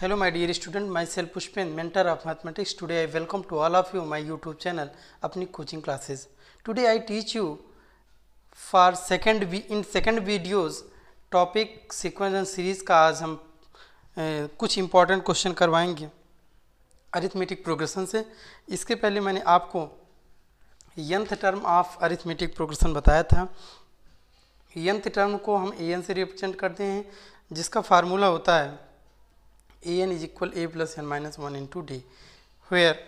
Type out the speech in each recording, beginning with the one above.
Hello my dear student myself Pushpen mentor of mathematics today I welcome to all of you my YouTube channel अपनी coaching classes today I teach you for second we in second videos topic sequence and series का आज हम कुछ important question करवाएंगे arithmetic progression से इसके पहले मैंने आपको nth term of arithmetic progression बताया था यंथ टर्म को हम ए से रिप्रजेंट करते हैं जिसका फार्मूला होता है a n is equal a plus n minus 1 into d where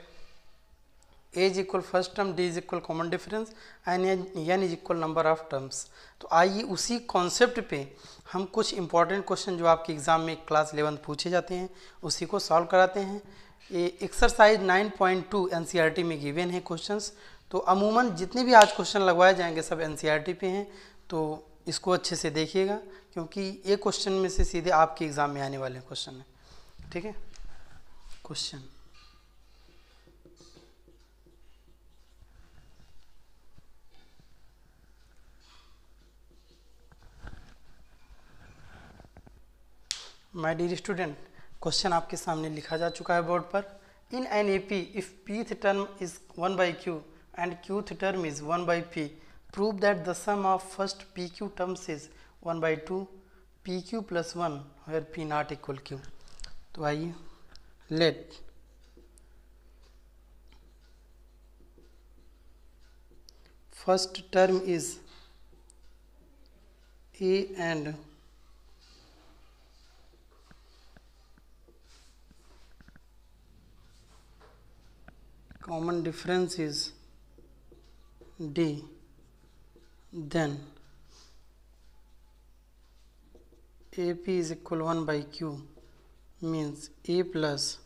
a is equal first term d is equal common difference and n is equal number of terms तो आइए उसी कॉन्सेप्ट पे हम कुछ इंपॉर्टेंट क्वेश्चन जो आपके exam में class eleventh पूछे जाते हैं उसी को सॉल्व कराते हैं ये एक्सरसाइज 9.2 एनसीईआरटी में गिवेन है क्वेश्चंस तो अमूमन जितने भी आज क्वेश्चन लगवाए जाएंगे सब एनसीईआरटी e पे हैं तो इसको अच्छे से देखिएगा क्योंकि ये क्वेश्चन में से सीधे आपके एग्ज़ाम में आने वाले क्वेश्चन हैं ठीक है question my dear student question आपके सामने लिखा जा चुका है बोर्ड पर in an A P if pth term is one by q and qth term is one by p prove that the sum of first p q terms is one by two p q plus one where p not equal q तो आइए let first term is a and common difference is d then ap is equal 1 by q means a plus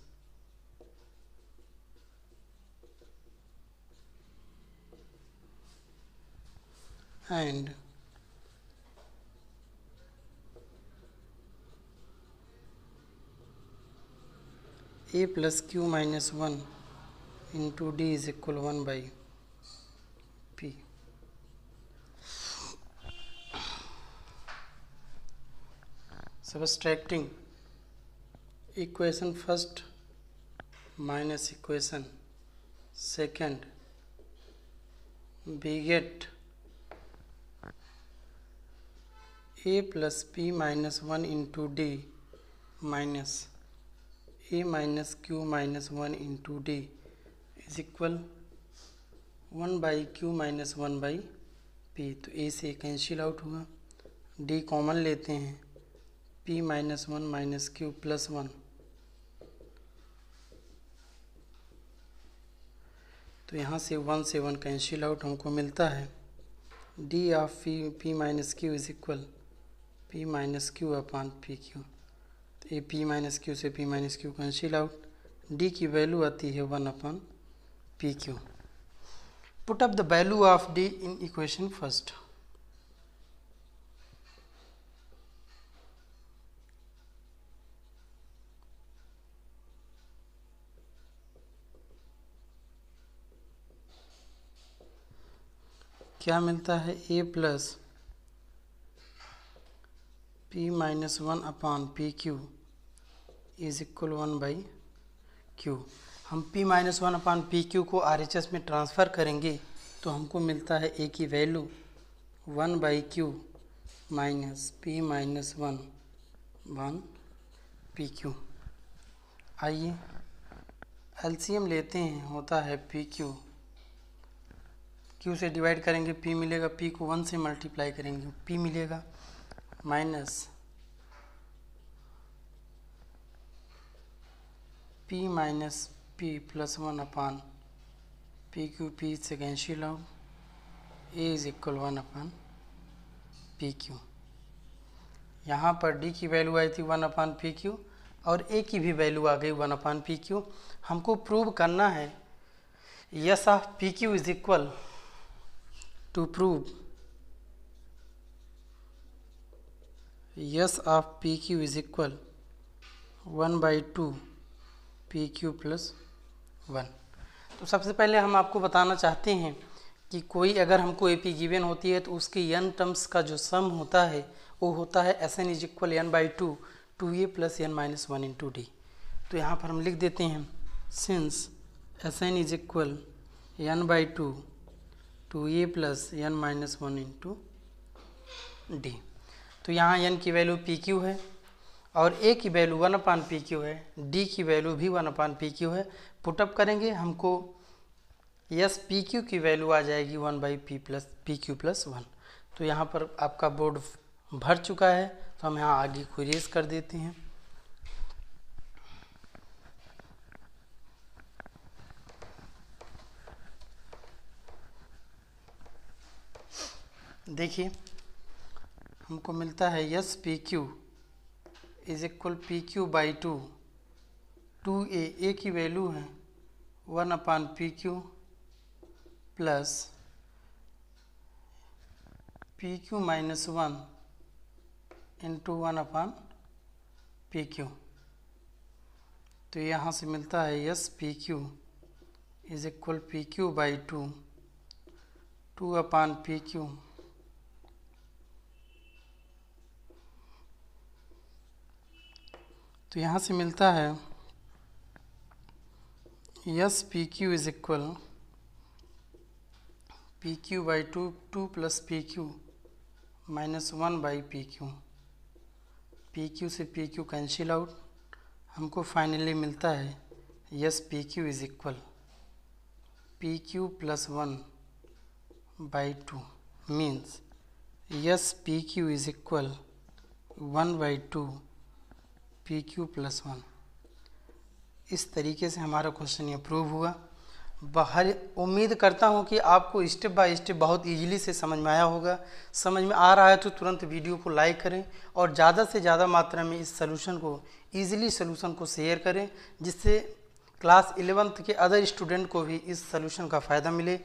and a plus q minus 1 into d is equal 1 by p. Subtracting equation first minus equation second we get a plus b minus 1 into d minus a minus q minus 1 into d is equal one by q minus one by p तो a से cancel out हुआ d common लेते हैं p minus one minus q plus one तो यहाँ से one से one cancel out हमको मिलता है d of p p minus q is equal p minus q upon p q तो ये पी माइनस क्यू से p minus q cancel out d की वैल्यू आती है one upon p q put up the value of d in equation first क्या मिलता है a plus p minus one upon p q is equal one by q हम p minus one upon p Q को R H S में transfer करेंगे तो हमको मिलता है a की value one by q minus p minus one one p q आइए एल लेते हैं होता है पी क्यू क्यू से डिवाइड करेंगे पी मिलेगा पी को वन से मल्टीप्लाई करेंगे पी मिलेगा minus p minus p plus one upon p q p से कैंशी लाओ a is equal one upon p q यहाँ पर डी की वैल्यू आई थी वन अपान पी क्यू और ए की भी वैल्यू आ गई वन अपान पी क्यू हमको प्रूव करना है S of p q is equal to prove S of PQ is equal 1 by 2 PQ plus 1 तो सबसे पहले हम आपको बताना चाहते हैं कि कोई अगर हमको ए पी गिवेन होती है तो उसके n टर्म्स का जो सम होता है वो होता है S n is equal n by two two a plus n minus one into d तो यहाँ पर हम लिख देते हैं since S n is equal n by two two a plus n minus one into d तो यहाँ N की वैल्यू पी क्यू है और ए की value one upon p q है डी की वैल्यू भी वन अपान पी क्यू है पुटअप करेंगे हमको यस पी क्यू की वैल्यू आ जाएगी one by p plus p q plus one तो यहाँ पर आपका बोर्ड भर चुका है तो हम यहाँ आगे को रेस कर देते हैं देखिए हमको मिलता है S p q is equal p q by two two a a की वैल्यू है one upon p q plus p q minus one into one upon p q तो यहाँ से मिलता है S p q is equal p q by two two upon p q तो यहाँ से मिलता है S p q is equal p q by two two plus p q minus one by p q p q से p q cancel out हमको finally मिलता है S p q is equal p q plus one by two means S p q is equal one by two p q plus one इस तरीके से हमारा question ये prove हुआ बाहर उम्मीद करता हूँ कि आपको स्टेप बाय स्टेप बहुत इजीली से समझ में आया होगा समझ में आ रहा है तो तुरंत वीडियो को लाइक करें और ज़्यादा से ज़्यादा मात्रा में इस सोल्यूशन को इजीली सोल्यूशन को शेयर करें जिससे क्लास इलेवंथ के अदर स्टूडेंट को भी इस सोल्यूशन का फ़ायदा मिले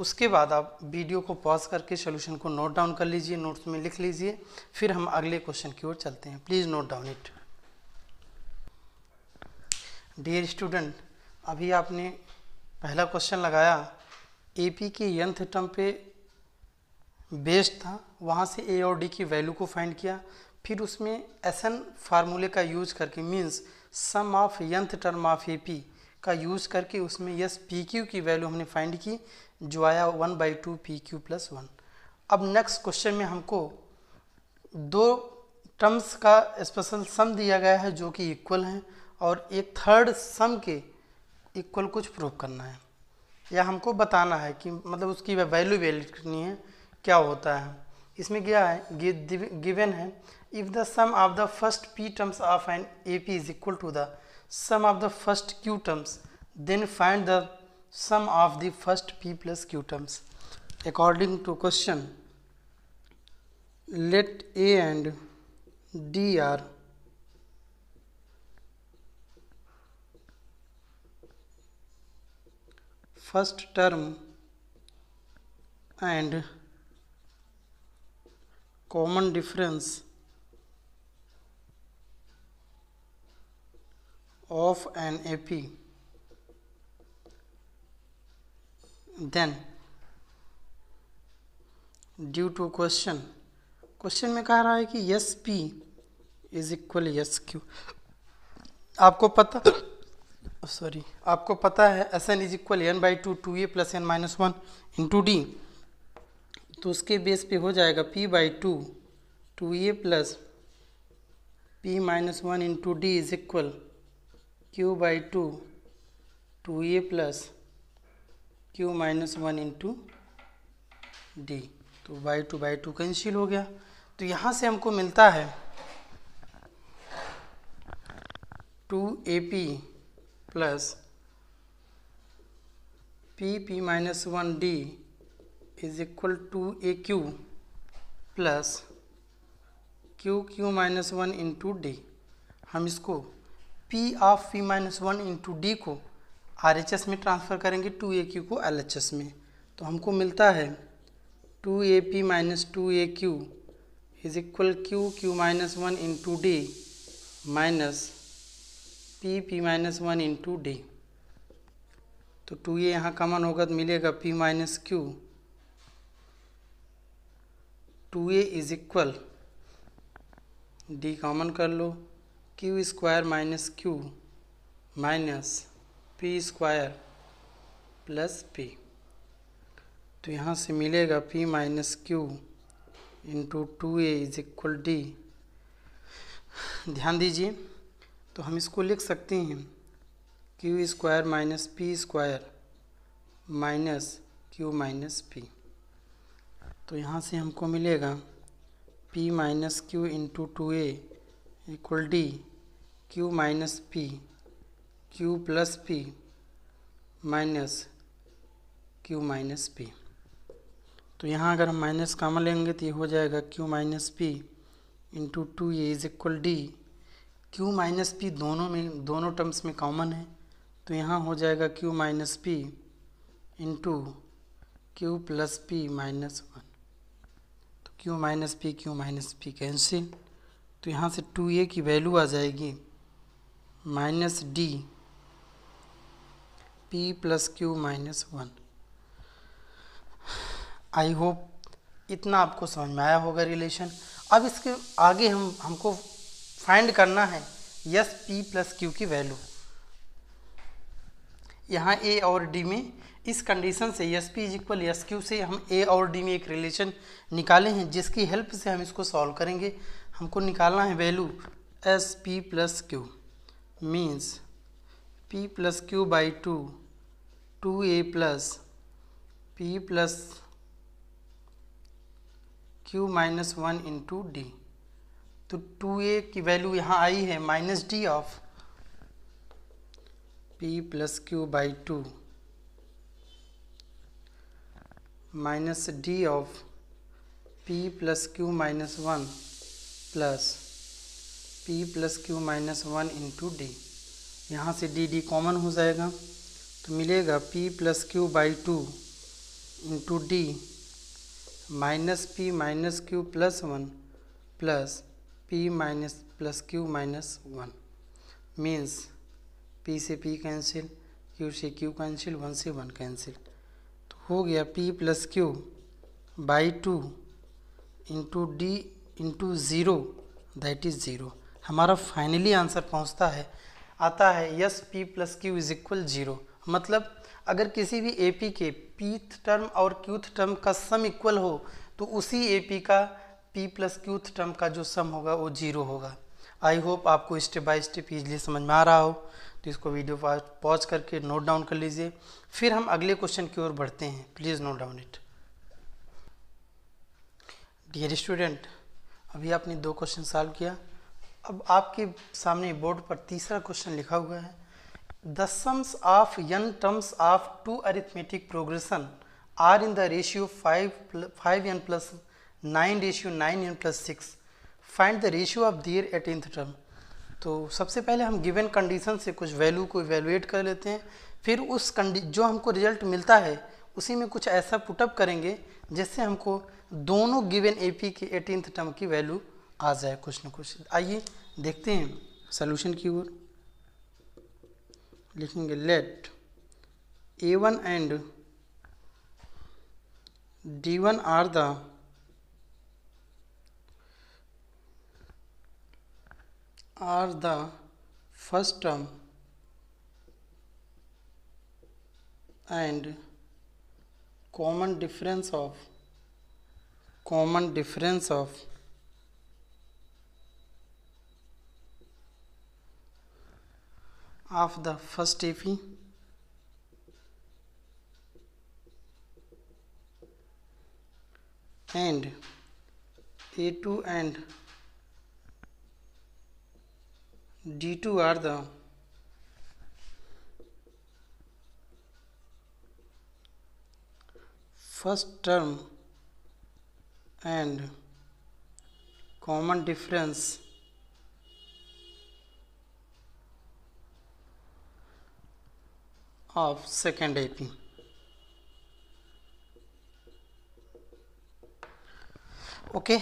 उसके बाद आप वीडियो को पॉज करके सोल्यूशन को नोट डाउन कर लीजिए नोट्स में लिख लीजिए फिर हम अगले क्वेश्चन की ओर चलते हैं please note down it dear student अभी आपने पहला क्वेश्चन लगाया एपी के यंथ टर्म पे बेस्ड था वहाँ से ए और डी की वैल्यू को फाइंड किया फिर उसमें एस एन फार्मूले का यूज करके means sum of nth term of A P का यूज़ करके उसमें यस पी क्यू की वैल्यू हमने फाइंड की जो आया one by two p q plus one अब नेक्स्ट क्वेश्चन में हमको दो टर्म्स का स्पेशल सम दिया गया है जो कि इक्वल हैं और एक थर्ड सम के इक्वल कुछ प्रूव करना है या हमको बताना है कि मतलब उसकी वैल्यू वैल्यू करनी है क्या होता है इसमें क्या है गिवन है if the sum of the first p terms of an A P is equal to the sum of the first q terms then find the sum of the first p plus q terms according to question let a and d are first term and common difference of an AP then due to question question में कह रहा है कि S p is equal S q आपको पता sorry आपको पता है S n is equal n by two two a plus n minus one into d तो उसके बेस पे हो जाएगा p by two two a plus p minus one into d is equal q by two two a plus q minus one into d तो by two by two cancel हो गया तो यहाँ से हमको मिलता है two a p plus p p minus one d is equal two a q plus q q minus one into d हम इसको p of p minus one into d को आर एच एस में transfer करेंगे two a q को L H S में तो हमको मिलता है two a p minus two a Q is equal q q minus one into d minus p p minus one into d तो two a यहाँ common होगा तो मिलेगा p minus q two a is equal d common कर लो q square minus q minus p square plus p तो यहाँ से मिलेगा p minus q into two a is equal d ध्यान दीजिए तो हम इसको लिख सकते हैं q square minus p square minus q minus p तो यहाँ से हमको मिलेगा p minus q into two a equal d q minus p q plus p minus q minus p तो यहाँ अगर हम माइनस कामन लेंगे तो ये हो जाएगा q minus p into two a is equal d q minus p दोनों में दोनों टर्म्स में कॉमन है तो यहाँ हो जाएगा q minus p into q plus p minus one तो q minus p q minus p cancel तो यहाँ से टू ए की वैल्यू आ जाएगी minus d p plus q minus one I hope इतना आपको समझ में आया होगा रिलेशन अब इसके आगे हम हमको फाइंड करना है यस पी प्लस क्यू की वैल्यू यहाँ ए और डी में इस कंडीशन से S p is equal S q से हम ए और डी में एक रिलेशन निकाले हैं जिसकी हेल्प से हम इसको सॉल्व करेंगे हमको निकालना है value S p plus q means p plus q by 2 2a plus p plus q minus one into d तो 2a की वैल्यू यहाँ आई है minus d of p plus q by two minus d of p plus q minus one plus p plus q minus one into d यहाँ से d d common हो जाएगा तो मिलेगा p plus q by two into d minus p minus q plus one plus p minus plus q minus one means P से p cancel q से q cancel one से one cancel तो हो गया p plus q by two into d into zero that is zero हमारा finally answer पहुंचता है आता है S p plus q is equal zero मतलब अगर किसी भी ए पी के पीथ टर्म और क्यूथ टर्म का सम इक्वल हो तो उसी ए पी का पी प्लस क्यूथ टर्म का जो सम होगा वो जीरो होगा आई होप आपको स्टेप बाय स्टेप इजली समझ में आ रहा हो तो इसको वीडियो पॉज करके नोट डाउन कर लीजिए फिर हम अगले क्वेश्चन की ओर बढ़ते हैं please note down it dear student अभी आपने दो क्वेश्चन सॉल्व किया अब आपके सामने बोर्ड पर तीसरा क्वेश्चन लिखा हुआ है the sums of n terms of two arithmetic progression are in the ratio five five n plus nine ratio nine n plus six find the ratio of their nth term तो सबसे पहले हम given condition से कुछ value को evaluate कर लेते हैं फिर उस कंडी जो हमको रिजल्ट मिलता है उसी में कुछ ऐसा पुटअप करेंगे जिससे हमको दोनों गिवन एपी के एटीनथ टर्म की वैल्यू आ जाए कुछ ना कुछ आइए देखते हैं सोल्यूशन की ओर लिखेंगे let a one and d one are the are the first term and common difference of common difference of of the first Fe and A2 and D2 are the first term and common difference of second AP. Okay okay,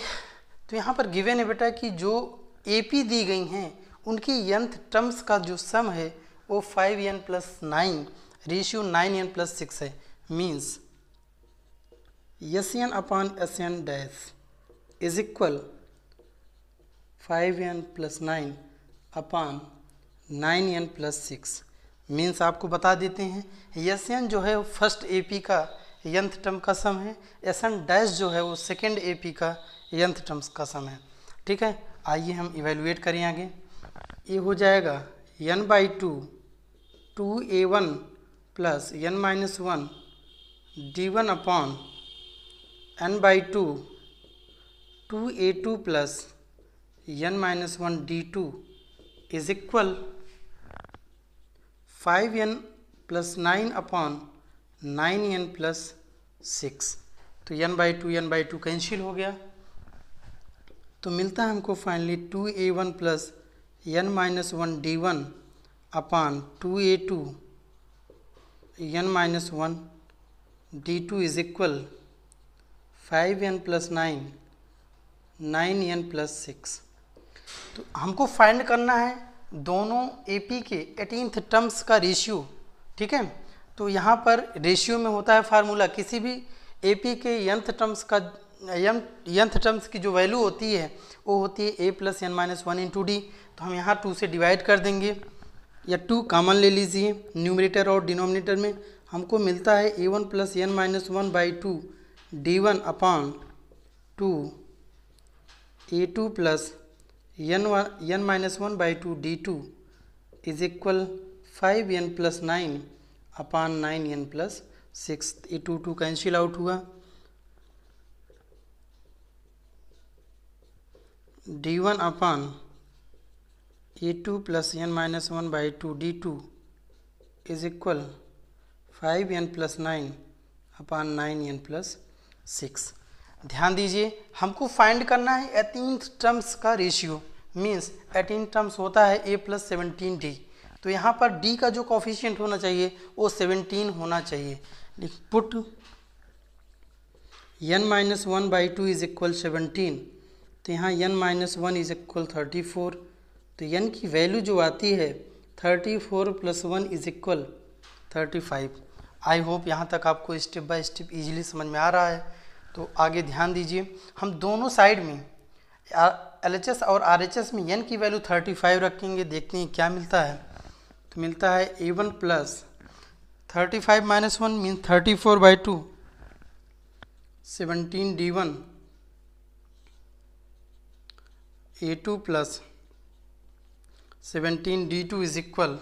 तो यहाँ पर given है बेटा कि जो AP दी गई हैं उनकी यंथ टर्म्स का जो सम है वो five n plus nine ratio nine n plus six है means s n upon s n dash is equal five n plus nine upon nine n plus six means आपको बता देते हैं s n जो है first A P का nth term का sum है एस एन डैश जो है वो सेकेंड ए पी का यंथ टर्म्स का सम है ठीक है आइए हम इवेलुएट करें आगे ये हो जाएगा n by two two a one plus n minus one d one upon n by two two a two plus n minus one d two is equal five n plus nine upon nine n plus six तो n by two n by two cancel हो गया तो मिलता है हमको finally two a one plus n minus one d one upon two a two n minus one d two is equal five n plus nine nine n plus six तो हमको find करना है दोनों ए पी के eighteenth terms का ratio ठीक है तो यहाँ पर रेशियो में होता है फार्मूला किसी भी ए पी के यंथ टर्म्स का यंथ टर्म्स की जो वैल्यू होती है वो होती है a plus n minus one into d तो हम यहाँ टू से डिवाइड कर देंगे या टू कॉमन ले लीजिए न्यूमरेटर और डिनोमिनेटर में हमको मिलता है a one plus n minus one by two d one upon two a two plus n one n minus one by two d two is equal five n plus nine upon nine n plus six ये two two cancel out हुआ d one upon a two plus n minus one by two d two is equal five n plus nine upon nine n plus six ध्यान दीजिए हमको find करना है तीन terms का ratio means eighteen terms होता है ए प्लस सेवनटीन डी तो यहाँ पर डी का जो कॉफिशियंट होना चाहिए वो सेवनटीन होना चाहिए लिख put n minus one by two is equal seventeen तो यहाँ n minus one is equal thirty four तो एन की वैल्यू जो आती है thirty four plus one is equal thirty five I hope यहाँ तक आपको स्टेप बाय स्टेप इजीली समझ में आ रहा है तो आगे ध्यान दीजिए हम दोनों साइड में एल एच एस और आर एच एस में एन की वैल्यू थर्टी फाइव रखेंगे देखते हैं क्या मिलता है तो मिलता है a one plus thirty five minus one mean thirty four by two seventeen d one a two plus seventeen d two is equal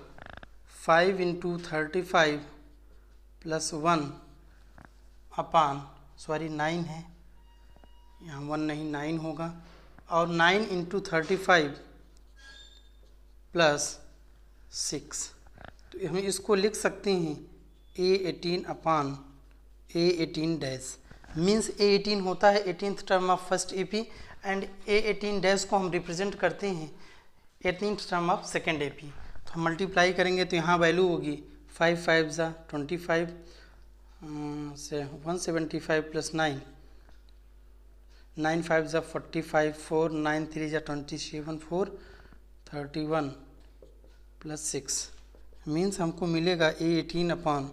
five into thirty five plus one upon sorry nine है यहाँ one नहीं nine होगा और nine into thirty five plus six तो हम इसको लिख सकते हैं a eighteen upon a eighteen dash means a eighteen होता है eighteenth term of first A P and a eighteen dash को हम रिप्रेजेंट करते हैं eighteenth term of second A P तो हम मल्टीप्लाई करेंगे तो यहाँ वैल्यू होगी फाइव फाइव ज़ा ट्वेंटी फाइव से one seventy five plus nine nine five ज़ा forty five four nine three जै twenty seven four thirty one plus six means हमको मिलेगा a eighteen upon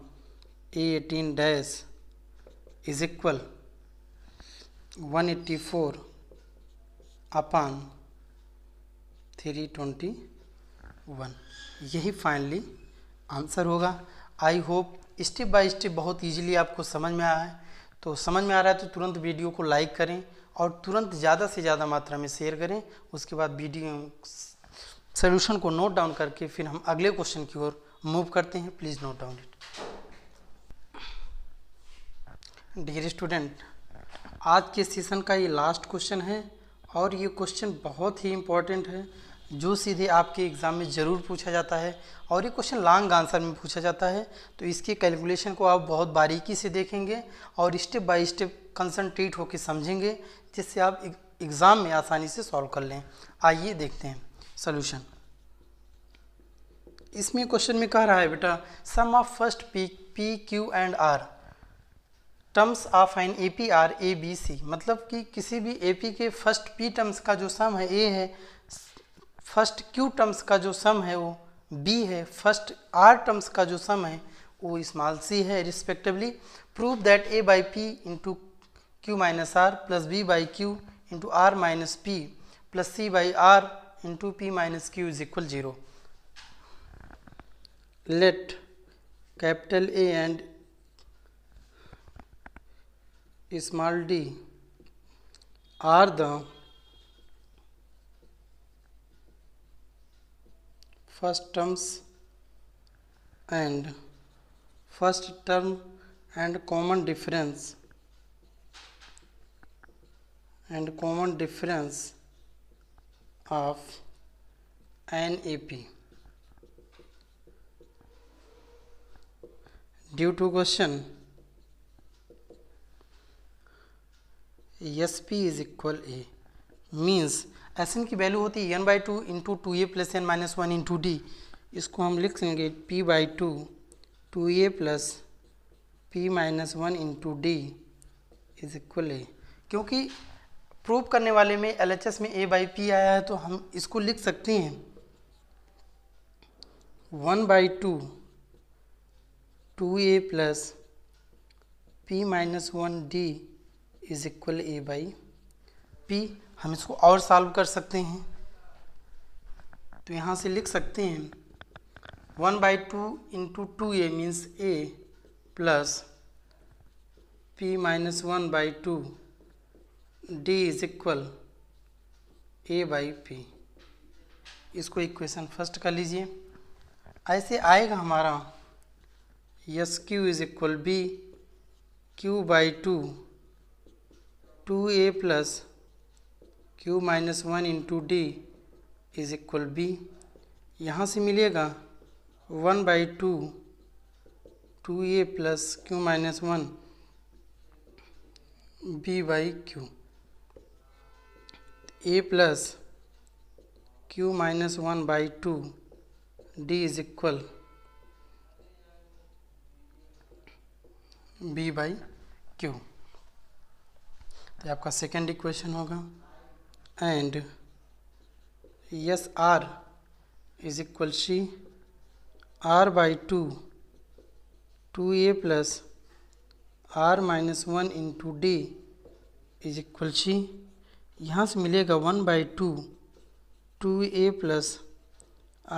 a eighteen dash is equal one eighty four upon three twenty one यही finally answer होगा I hope step by step बहुत easily आपको समझ में आया है तो समझ में आ रहा है तो तुरंत वीडियो को लाइक करें और तुरंत ज़्यादा से ज़्यादा मात्रा में शेयर करें उसके बाद वीडियो सोल्यूशन को नोट डाउन करके फिर हम अगले क्वेश्चन की ओर मूव करते हैं please note down it dear student आज के सेशन का ये लास्ट क्वेश्चन है और ये क्वेश्चन बहुत ही इम्पॉर्टेंट है जो सीधे आपके एग्ज़ाम में ज़रूर पूछा जाता है और ये क्वेश्चन लॉन्ग आंसर में पूछा जाता है तो इसके कैलकुलेशन को आप बहुत बारीकी से देखेंगे और स्टेप बाय स्टेप कंसनट्रेट होकर समझेंगे जिससे आप एग्ज़ाम में आसानी से सॉल्व कर लें आइए देखते हैं सोल्यूशन इसमें क्वेश्चन में कह रहा है बेटा sum of first p p q and r terms of an A P are a b c मतलब कि किसी भी ए पी के फर्स्ट पी टर्म्स का जो सम है ए है फर्स्ट क्यू टर्म्स का जो सम है वो बी है फर्स्ट आर टर्म्स का जो सम है वो स्मॉल सी है respectively prove that a by p into q minus r plus b by q into r minus p plus c by r into p minus q is equal 0. Let capital A and small d are the first terms and first term and common difference and common difference of NAP due to question SP is equal A means s n की value होती है n by two into two a plus n minus one into d इसको हम लिख लेंगे p by two two a plus p minus one into d is equal a क्योंकि prove करने वाले में एल में ए बाई पी आया है तो हम इसको लिख सकते हैं one by two two a plus p minus one d is equal a by p हम इसको और सॉल्व कर सकते हैं तो यहाँ से लिख सकते हैं one by two into two a means a plus p minus one by two d is equal a by p इसको इक्वेशन फर्स्ट कर लीजिए ऐसे आएगा हमारा s q is equal b q by two two a plus q minus one into d is equal b यहाँ से मिलेगा one by two two a plus q minus one b by q a plus q minus one by two d is equal b by q तो आपका second equation होगा and s r is equal c r by two two a plus r minus one into d is equal c यहाँ से मिलेगा one by two two a plus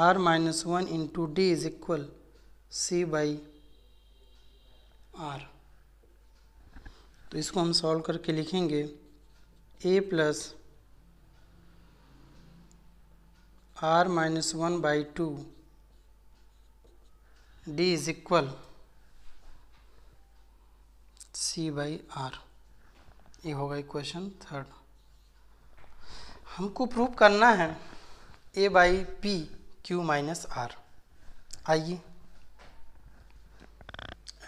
r minus one into d is equal c by r तो इसको हम solve करके लिखेंगे a plus r minus one by two d is equal c by r ये होगा इक्वेशन थर्ड हमको prove करना है a by p q minus r आइए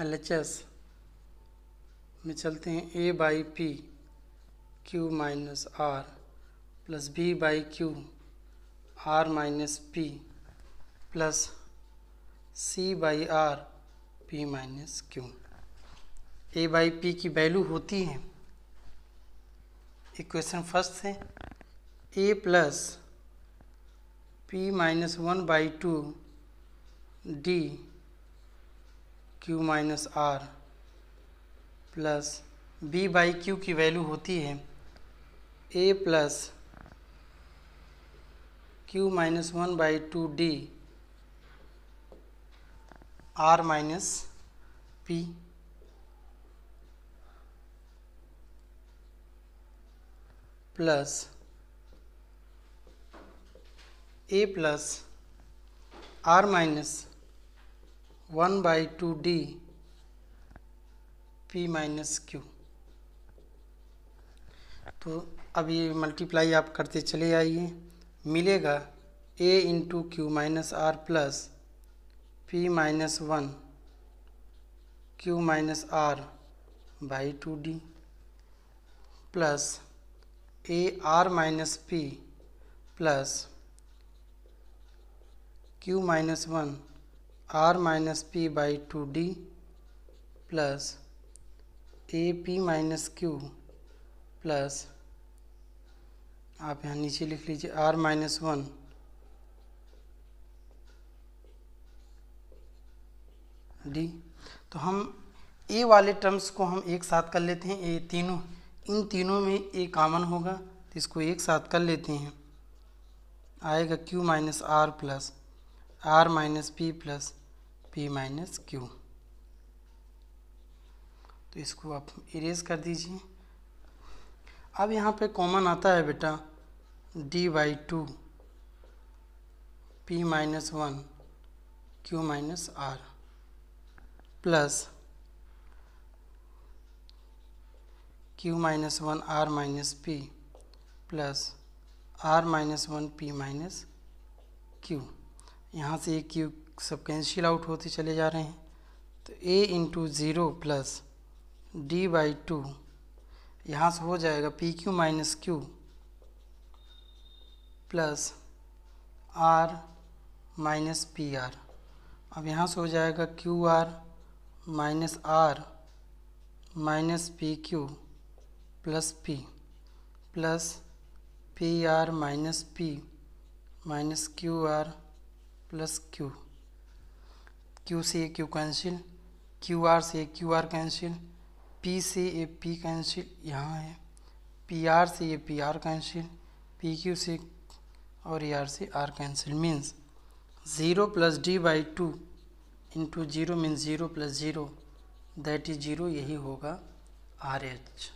एल एच एस में चलते हैं a by p q minus r plus b by q r minus p plus c by r p minus q a by p की value होती है equation first से a plus p minus one by two d q minus r plus b by q की value होती है a plus q minus one by two d r minus p plus a plus r minus one by two d p minus q तो अब ये multiply आप करते चले आइए मिलेगा a into q minus r plus p minus one q minus r by two d plus a r minus p plus q minus one r minus p by two d plus a p minus q plus आप यहाँ नीचे लिख लीजिए are minus one D तो हम ए वाले terms को हम एक साथ कर लेते हैं ए तीनों इन तीनों में ए कॉमन होगा तो इसको एक साथ कर लेते हैं आएगा q minus r plus r minus p plus p minus q तो इसको आप इरेज कर दीजिए अब यहाँ पे कॉमन आता है बेटा d by two p minus one q minus r plus q minus one r minus p plus r minus one p minus q यहाँ से ये क्यूब सब कैंसिल आउट होते चले जा रहे हैं तो a into zero plus d by two यहाँ से हो जाएगा p q minus q plus r minus p r अब यहाँ से हो जाएगा q r minus r minus p q plus p plus p r minus p minus q r plus q q से a q cancel q r से q r cancel p से a p cancel यहाँ है p r से a P r cancel p q से और a r से r cancel means zero plus d by two into zero means zero plus zero that is zero यही होगा R H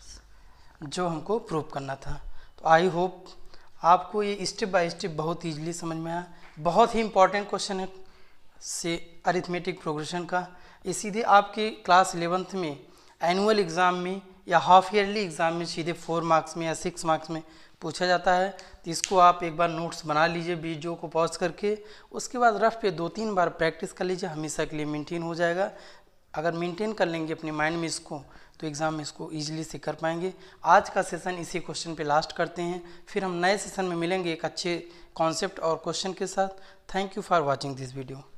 जो हमको प्रूव करना था तो आई होप आपको ये स्टेप बाय स्टेप बहुत ईजिली समझ में आया बहुत ही इंपॉर्टेंट क्वेश्चन है से अरिथमेटिक प्रोग्रेशन का ये सीधे आपके क्लास इलेवेंथ में एनुअल एग्ज़ाम में या हाफ ईयरली एग्ज़ाम में सीधे फोर मार्क्स में या सिक्स मार्क्स में पूछा जाता है तो इसको आप एक बार नोट्स बना लीजिए वीडियो को पॉज करके उसके बाद रफ पे दो तीन बार प्रैक्टिस कर लीजिए हमेशा के लिए मेंटेन हो जाएगा अगर मेंटेन कर लेंगे अपने माइंड में इसको तो एग्ज़ाम में इसको ईजिली से कर पाएंगे आज का सेशन इसी क्वेश्चन पे लास्ट करते हैं फिर हम नए सेशन में मिलेंगे एक अच्छे कॉन्सेप्ट और क्वेश्चन के साथ thank you for watching this video